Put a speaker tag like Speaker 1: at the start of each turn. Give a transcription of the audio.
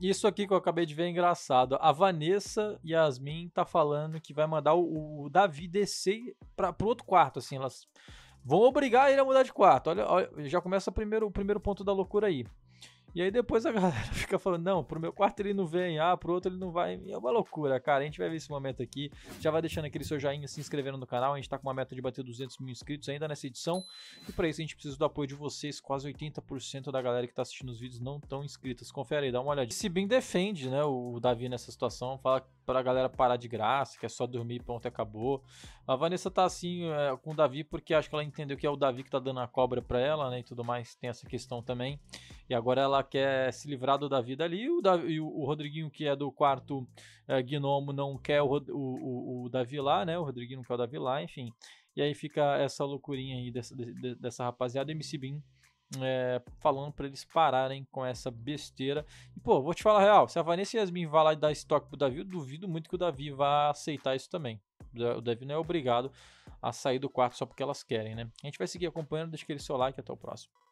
Speaker 1: Isso aqui que eu acabei de ver é engraçado. A Vanessa Yasmin tá falando que vai mandar o, o Davi descer para pro outro quarto, assim, elas vão obrigar ele a mudar de quarto. Olha, olha já começa o primeiro, o primeiro ponto da loucura aí. E aí depois a galera fica falando, não, pro meu quarto ele não vem, ah, pro outro ele não vai. E é uma loucura, cara. A gente vai ver esse momento aqui. Já vai deixando aquele seu joinha, se inscrevendo no canal. A gente tá com uma meta de bater 200 mil inscritos ainda nessa edição. E para isso a gente precisa do apoio de vocês. Quase 80% da galera que tá assistindo os vídeos não estão inscritas. Confere aí, dá uma olhadinha. Se bem defende, né, o Davi nessa situação. Fala pra galera parar de graça, que é só dormir, pronto acabou. A Vanessa tá assim é, com o Davi, porque acho que ela entendeu que é o Davi que tá dando a cobra pra ela, né, e tudo mais, tem essa questão também. E agora ela quer se livrar do Davi dali, o, Davi, e o, Rodriguinho, que é do quarto é, gnomo, não quer o, o, o, Davi lá, né, o Rodriguinho não quer o Davi lá, enfim. E aí fica essa loucurinha aí dessa, dessa rapaziada, MC Bean é, falando para eles pararem com essa besteira. E, pô, vou te falar a real: se a Vanessa Yasmin vai lá e dar estoque pro Davi, eu duvido muito que o Davi vá aceitar isso também. O Davi não é obrigado a sair do quarto só porque elas querem, né? A gente vai seguir acompanhando, deixa aquele seu like até o próximo.